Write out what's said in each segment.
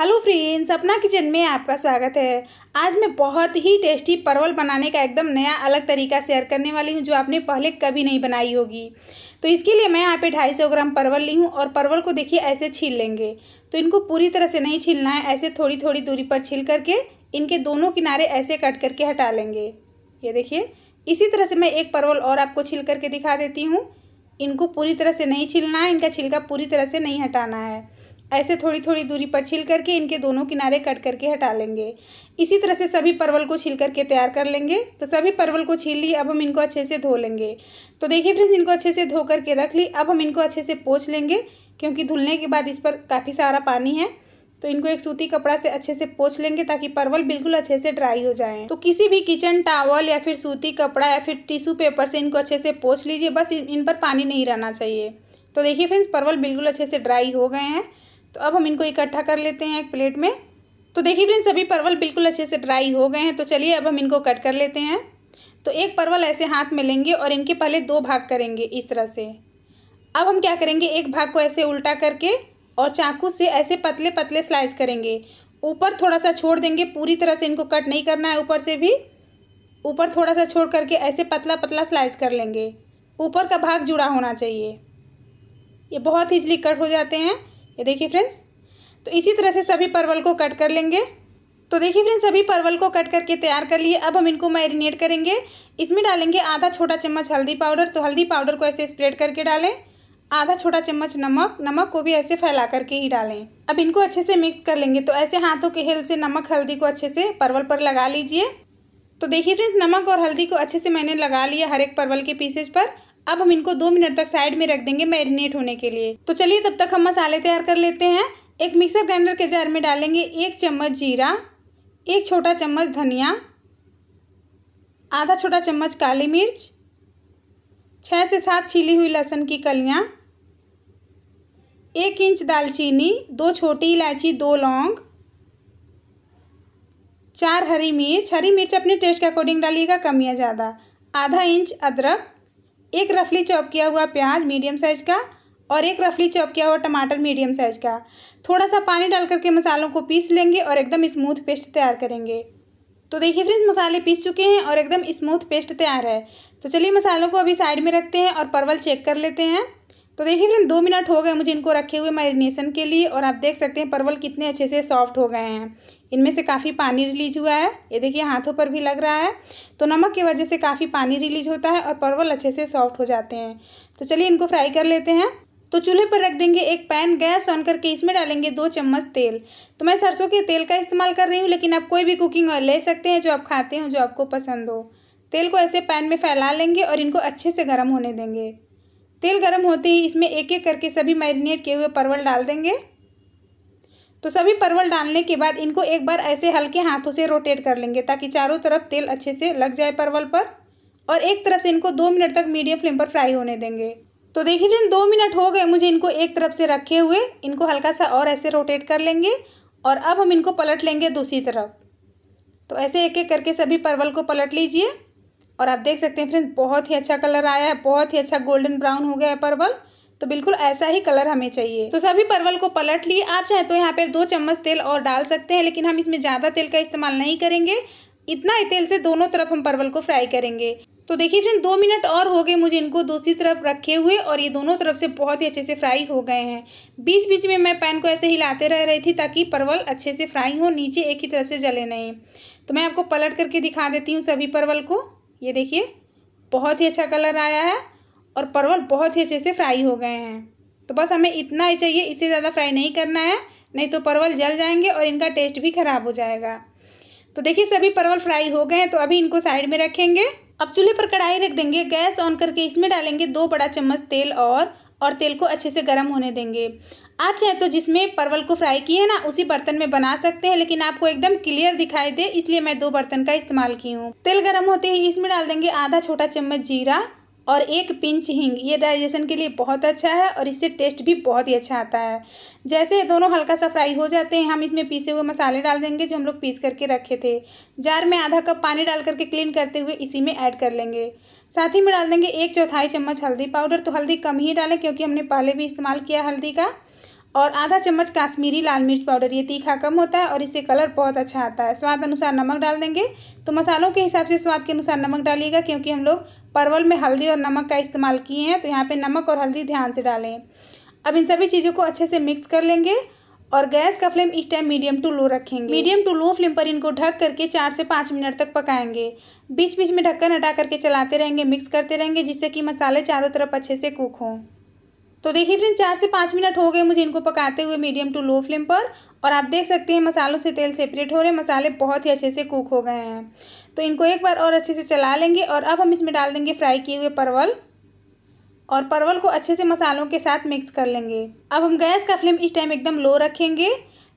hello friends अपना kitchen में आपका स्वागत है आज मैं बहुत ही टेस्टी परवल बनाने का एकदम नया अलग तरीका शेयर करने वाली हूँ जो आपने पहले कभी नहीं बनाई होगी तो इसके लिए मैं यहाँ पे 250 ग्राम परवल ली हूँ और परवल को देखिए ऐसे छील लेंगे तो इनको पूरी तरह से नहीं छीलना है ऐसे थोड़ी थोड़ी दूरी पर छील करके इनके दोनों किनारे ऐसे कट करके हटा लेंगे ये देखिए इसी तरह से मैं एक परवल और आपको छील करके दिखा देती हूँ इनको पूरी तरह से नहीं छीलना है इनका छिलका पूरी तरह से नहीं हटाना है ऐसे थोड़ी थोड़ी दूरी पर छील करके इनके दोनों किनारे कट करके हटा लेंगे इसी तरह से सभी परवल को छील करके तैयार कर लेंगे तो सभी परवल को छील लिए अब हम इनको अच्छे से धो लेंगे तो देखिए फ्रेंड्स इनको अच्छे से धो करके रख ली अब हम इनको अच्छे से पोछ लेंगे क्योंकि धुलने के बाद इस पर काफ़ी सारा पानी है तो इनको एक सूती कपड़ा से अच्छे से पोछ लेंगे ताकि परवल बिल्कुल अच्छे से ड्राई हो जाए तो किसी भी किचन टावल या फिर सूती कपड़ा या फिर टिश्यू पेपर से इनको अच्छे से पोछ लीजिए बस इन पर पानी नहीं रहना चाहिए तो देखिए फ्रेंड्स परवल बिल्कुल अच्छे से ड्राई हो गए हैं तो अब हम इनको इकट्ठा कर लेते हैं एक प्लेट में तो देखिए फ्रेंड्स सभी परवल बिल्कुल अच्छे से ड्राई हो गए हैं तो चलिए अब हम इनको कट कर लेते हैं तो एक परवल ऐसे हाथ में लेंगे और इनके पहले दो भाग करेंगे इस तरह से अब हम क्या करेंगे एक भाग को ऐसे उल्टा करके और चाकू से ऐसे पतले पतले स्लाइस करेंगे ऊपर थोड़ा सा छोड़ देंगे पूरी तरह से इनको कट नहीं करना है ऊपर से भी ऊपर थोड़ा सा छोड़ करके ऐसे पतला पतला स्लाइस कर लेंगे ऊपर का भाग जुड़ा होना चाहिए ये बहुत ईजली कट हो जाते हैं ये देखिए फ्रेंड्स तो इसी तरह से सभी परवल को कट कर लेंगे तो देखिए फ्रेंड्स सभी परवल को कट करके तैयार कर लिए अब हम इनको मैरिनेट करेंगे इसमें डालेंगे आधा छोटा चम्मच हल्दी पाउडर तो हल्दी पाउडर को ऐसे स्प्रेड करके डालें आधा छोटा चम्मच नमक नमक को भी ऐसे फैला करके ही डालें अब इनको अच्छे से मिक्स कर लेंगे तो ऐसे हाथों के हेल्प से नमक हल्दी को अच्छे से परवल पर लगा लीजिए तो देखिए फ्रेंड्स नमक और हल्दी को अच्छे से मैंने लगा लिया हर एक परवल के पीसेज पर अब हम इनको दो मिनट तक साइड में रख देंगे मैरिनेट होने के लिए तो चलिए तब तक हम मसाले तैयार कर लेते हैं एक मिक्सर ग्राइंडर के जार में डालेंगे एक चम्मच जीरा एक छोटा चम्मच धनिया आधा छोटा चम्मच काली मिर्च छः से सात छीली हुई लहसुन की कलियाँ एक इंच दालचीनी दो छोटी इलायची दो लौंग चार हरी मिर्च हरी मिर्च अपने टेस्ट के अकॉर्डिंग डालिएगा कम या ज़्यादा आधा इंच अदरक एक रफली चॉप किया हुआ प्याज मीडियम साइज़ का और एक रफली चॉप किया हुआ टमाटर मीडियम साइज़ का थोड़ा सा पानी डाल करके मसालों को पीस लेंगे और एकदम स्मूथ पेस्ट तैयार करेंगे तो देखिए फ्रेंड्स मसाले पीस चुके हैं और एकदम स्मूथ पेस्ट तैयार है तो चलिए मसालों को अभी साइड में रखते हैं और परवल चेक कर लेते हैं तो देखिए फ्रेंड दो मिनट हो गए मुझे इनको रखे हुए मैरिनेशन के लिए और आप देख सकते हैं परवल कितने अच्छे से सॉफ्ट हो गए हैं इनमें से काफ़ी पानी रिलीज हुआ है ये देखिए हाथों पर भी लग रहा है तो नमक की वजह से काफ़ी पानी रिलीज होता है और परवल अच्छे से सॉफ्ट हो जाते हैं तो चलिए इनको फ्राई कर लेते हैं तो चूल्हे पर रख देंगे एक पैन गैस ऑन करके इसमें डालेंगे दो चम्मच तेल तो मैं सरसों के तेल का इस्तेमाल कर रही हूँ लेकिन आप कोई भी कुकिंग ऑयल ले सकते हैं जो आप खाते हो जो आपको पसंद हो तेल को ऐसे पैन में फैला लेंगे और इनको अच्छे से गर्म होने देंगे तेल गर्म होते ही इसमें एक एक करके सभी मैरिनेट किए हुए परवल डाल देंगे तो सभी परवल डालने के बाद इनको एक बार ऐसे हल्के हाथों से रोटेट कर लेंगे ताकि चारों तरफ तेल अच्छे से लग जाए परवल पर और एक तरफ से इनको दो मिनट तक मीडियम फ्लेम पर फ्राई होने देंगे तो देखिए फिर दो मिनट हो गए मुझे इनको एक तरफ से रखे हुए इनको हल्का सा और ऐसे रोटेट कर लेंगे और अब हम इनको पलट लेंगे दूसरी तरफ तो ऐसे एक एक करके सभी परवल को पलट लीजिए और आप देख सकते हैं फ्रेंड्स बहुत ही अच्छा कलर आया है बहुत ही अच्छा गोल्डन ब्राउन हो गया है परवल तो बिल्कुल ऐसा ही कलर हमें चाहिए तो सभी परवल को पलट लिए आप चाहे तो यहाँ पर दो चम्मच तेल और डाल सकते हैं लेकिन हम इसमें ज़्यादा तेल का इस्तेमाल नहीं करेंगे इतना ही तेल से दोनों तरफ हम परवल को फ्राई करेंगे तो देखिए फ्रेंड दो मिनट और हो गए मुझे इनको दूसरी तरफ रखे हुए और ये दोनों तरफ से बहुत ही अच्छे से फ्राई हो गए हैं बीच बीच में मैं पैन को ऐसे हिलाते रह रही थी ताकि परवल अच्छे से फ्राई हो नीचे एक ही तरफ से जले नहीं तो मैं आपको पलट करके दिखा देती हूँ सभी परवल को ये देखिए बहुत ही अच्छा कलर आया है और परवल बहुत ही अच्छे से फ्राई हो गए हैं तो बस हमें इतना ही चाहिए इससे ज़्यादा फ्राई नहीं करना है नहीं तो परवल जल जाएंगे और इनका टेस्ट भी ख़राब हो जाएगा तो देखिए सभी परवल फ्राई हो गए हैं तो अभी इनको साइड में रखेंगे अब चूल्हे पर कढ़ाई रख देंगे गैस ऑन करके इसमें डालेंगे दो बड़ा चम्मच तेल और और तेल को अच्छे से गर्म होने देंगे आप चाहे तो जिसमें परवल को फ्राई किए हैं ना उसी बर्तन में बना सकते हैं लेकिन आपको एकदम क्लियर दिखाई दे इसलिए मैं दो बर्तन का इस्तेमाल की हूँ तेल गर्म होते ही इसमें डाल देंगे आधा छोटा चम्मच जीरा और एक पिंच हिंग ये डाइजेशन के लिए बहुत अच्छा है और इससे टेस्ट भी बहुत ही अच्छा आता है जैसे दोनों हल्का सा फ्राई हो जाते हैं हम इसमें पीसे हुए मसाले डाल देंगे जो हम लोग पीस करके रखे थे जार में आधा कप पानी डाल करके क्लीन करते हुए इसी में ऐड कर लेंगे साथ ही में डाल देंगे एक चौथाई चम्मच हल्दी पाउडर तो हल्दी कम ही डालें क्योंकि हमने पहले भी इस्तेमाल किया हल्दी का और आधा चम्मच काश्मीरी लाल मिर्च पाउडर ये तीखा कम होता है और इससे कलर बहुत अच्छा आता है स्वाद अनुसार नमक डाल देंगे तो मसालों के हिसाब से स्वाद के अनुसार नमक डालिएगा क्योंकि हम लोग परवल में हल्दी और नमक का इस्तेमाल किए हैं तो यहाँ पर नमक और हल्दी ध्यान से डालें अब इन सभी चीज़ों को अच्छे से मिक्स कर लेंगे और गैस का फ्लेम इस टाइम मीडियम टू लो रखेंगे मीडियम टू लो फ्लेम पर इनको ढक करके चार से पाँच मिनट तक पकाएंगे बीच बीच में ढक्कन हटा करके चलाते रहेंगे मिक्स करते रहेंगे जिससे कि मसाले चारों तरफ अच्छे से कुक हों तो देखिए फ्रेंड चार से पाँच मिनट हो गए मुझे इनको पकाते हुए मीडियम टू लो फ्लेम पर और आप देख सकते हैं मसालों से तेल सेपरेट हो रहे हैं मसाले बहुत ही अच्छे से कुक हो गए हैं तो इनको एक बार और अच्छे से चला लेंगे और अब हम इसमें डाल देंगे फ्राई किए हुए परवल और परवल को अच्छे से मसालों के साथ मिक्स कर लेंगे अब हम गैस का फ्लेम इस टाइम एकदम लो रखेंगे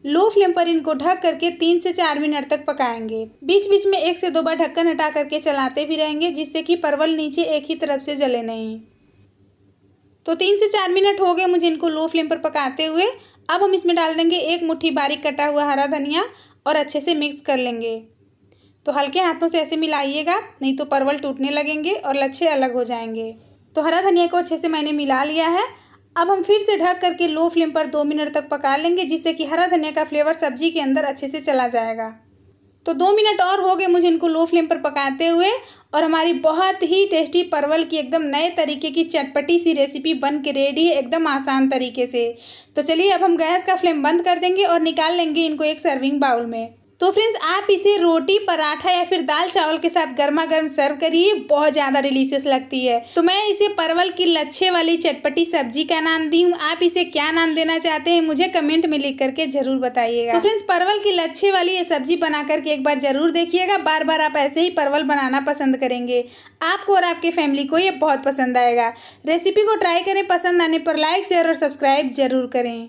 लो फ्लेम पर इनको ढक करके तीन से चार मिनट तक पकाएंगे बीच बीच में एक से दो बार ढक्कन हटा करके चलाते भी रहेंगे जिससे कि परवल नीचे एक ही तरफ से जले नहीं तो तीन से चार मिनट हो गए मुझे इनको लो फ्लेम पर पकाते हुए अब हम इसमें डाल देंगे एक मुट्ठी बारीक कटा हुआ हरा धनिया और अच्छे से मिक्स कर लेंगे तो हल्के हाथों से ऐसे मिलाइएगा नहीं तो परवल टूटने लगेंगे और लच्छे अलग हो जाएंगे तो हरा धनिया को अच्छे से मैंने मिला लिया है अब हम फिर से ढक करके लो फ्लेम पर दो मिनट तक पका लेंगे जिससे कि हरा धनिया का फ्लेवर सब्जी के अंदर अच्छे से चला जाएगा तो दो मिनट और हो गए मुझे इनको लो फ्लेम पर पकाते हुए और हमारी बहुत ही टेस्टी परवल की एकदम नए तरीके की चटपटी सी रेसिपी बन के रेडी है एकदम आसान तरीके से तो चलिए अब हम गैस का फ्लेम बंद कर देंगे और निकाल लेंगे इनको एक सर्विंग बाउल में तो फ्रेंड्स आप इसे रोटी पराठा या फिर दाल चावल के साथ गर्मा गर्म सर्व करिए बहुत ज़्यादा डिलीशियस लगती है तो मैं इसे परवल की लच्छे वाली चटपटी सब्जी का नाम दी हूँ आप इसे क्या नाम देना चाहते हैं मुझे कमेंट में लिख करके जरूर बताइएगा तो फ्रेंड्स परवल की लच्छे वाली ये सब्जी बना करके एक बार जरूर देखिएगा बार बार आप ऐसे ही परवल बनाना पसंद करेंगे आपको और आपके फैमिली को ये बहुत पसंद आएगा रेसिपी को ट्राई करें पसंद आने पर लाइक शेयर और सब्सक्राइब जरूर करें